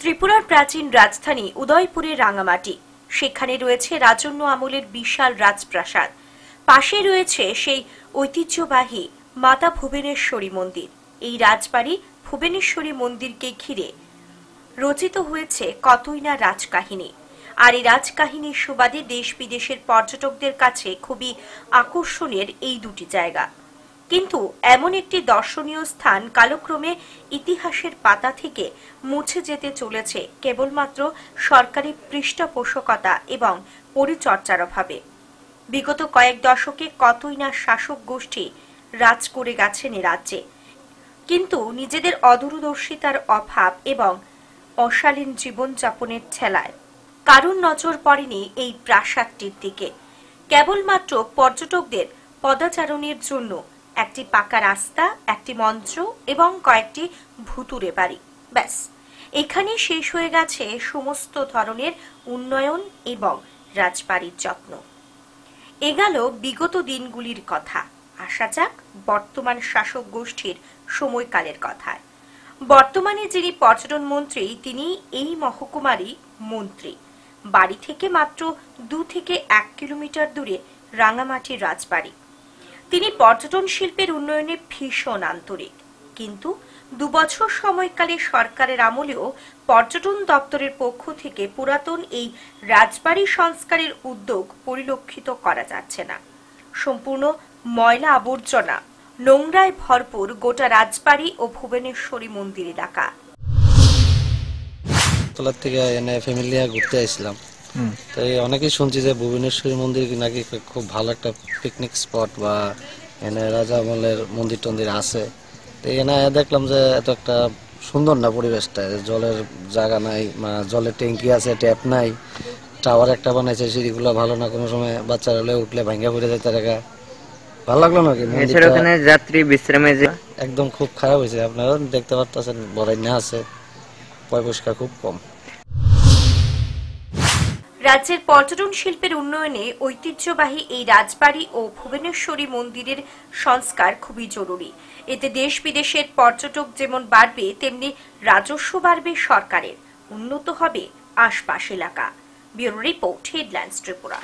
ত্রিপুরার প্রাচীন রাজধানী উদয়পুরের রাঙামাটি সেখানে রয়েছে রাজন্য আমলের বিশাল রাজপ্রাসাদ পাশে রয়েছে সেই ঐতিহ্যবাহী মাতা ভুবনেশ্বরী মন্দির এই রাজবাড়ি ভুবনেশ্বরী মন্দিরকে ঘিরে রচিত হয়েছে কতই না রাজকাহিনী আর এই রাজকাহিনীর সুবাদে দেশ বিদেশের পর্যটকদের কাছে খুবই আকর্ষণের এই দুটি জায়গা কিন্তু এমন একটি দর্শনীয় স্থান কালক্রমে ইতিহাসের পাতা থেকে মুছে যেতে চলেছে কেবলমাত্র সরকারি পৃষ্ঠপোষকতা এবং পরিচর্যার অভাবে বিগত কয়েক দশকে কতই না শাসক গোষ্ঠী রাজ করে গেছেন এ রাজ্যে কিন্তু নিজেদের অদূরদর্শিতার অভাব এবং অশালীন জীবনযাপনের ঠেলায় কারুর নজর পড়েনি এই প্রাসাদটির দিকে কেবলমাত্র পর্যটকদের পদাচারণের জন্য একটি পাকা রাস্তা একটি মঞ্চ এবং কয়েকটি ভুতুরে বাড়ি ব্যাস এখানে শেষ হয়ে গেছে সমস্ত ধরনের উন্নয়ন এবং রাজবাড়ির যত্ন এ বিগত দিনগুলির কথা আসা যাক বর্তমান শাসক গোষ্ঠীর সময়কালের কথায় বর্তমানে যিনি পর্যটন মন্ত্রী তিনি এই মহকুমারই মন্ত্রী বাড়ি থেকে মাত্র দু থেকে এক কিলোমিটার দূরে রাঙামাটির রাজবাড়ি তিনি পর্যটন শিল্পের উন্নয়নে ভীষণ আন্তরিক কিন্তু দুবছর সময়কালে সরকারের আমলেও পর্যটন দপ্তরের পক্ষ থেকে পুরাতন এই রাজবাড়ি সংস্কারের উদ্যোগ পরিলক্ষিত করা যাচ্ছে না সম্পূর্ণ ময়লা আবর্জনা নোংরায় ভরপুর গোটা রাজবাড়ি ও ভুবনেশ্বরী মন্দির এলাকা থেকে এনে ফ্যামিলি ঘুরতে আসলাম তাই অনেকেই শুনছি যে ভুবনেশ্বরী মন্দির নাকি খুব ভালো একটা পিকনিক স্পট বা এনে রাজা আমলের মন্দির টন্দির আছে তো এনে দেখলাম যে এত একটা সুন্দর না পরিবেশটা জলের জায়গা নাই জলের ট্যাঙ্কি আছে ট্যাপ নাই টাওয়ার একটা বানাইছে সিঁড়িগুলো ভালো না কোনো সময় বাচ্চারা হলে উঠলে ভাঙ্গা পড়ে যায় তারা ভালো লাগলো নাকি ওখানে যাত্রী বিশ্রামে একদম খুব খারাপ হয়েছে আপনারা দেখতে পারতেছেন বরাই না আছে পয় খুব কম রাজ্যের পর্যটন শিল্পের উন্নয়নে ঐতিহ্যবাহী এই রাজবাড়ি ও ভুবনেশ্বরী মন্দিরের সংস্কার খুবই জরুরি এতে দেশ বিদেশের পর্যটক যেমন বাড়বে তেমনি রাজস্ব বাড়বে সরকারের উন্নত হবে আশপাশ এলাকা ব্যুরো রিপোর্ট হেডলাইন্স ত্রিপুরা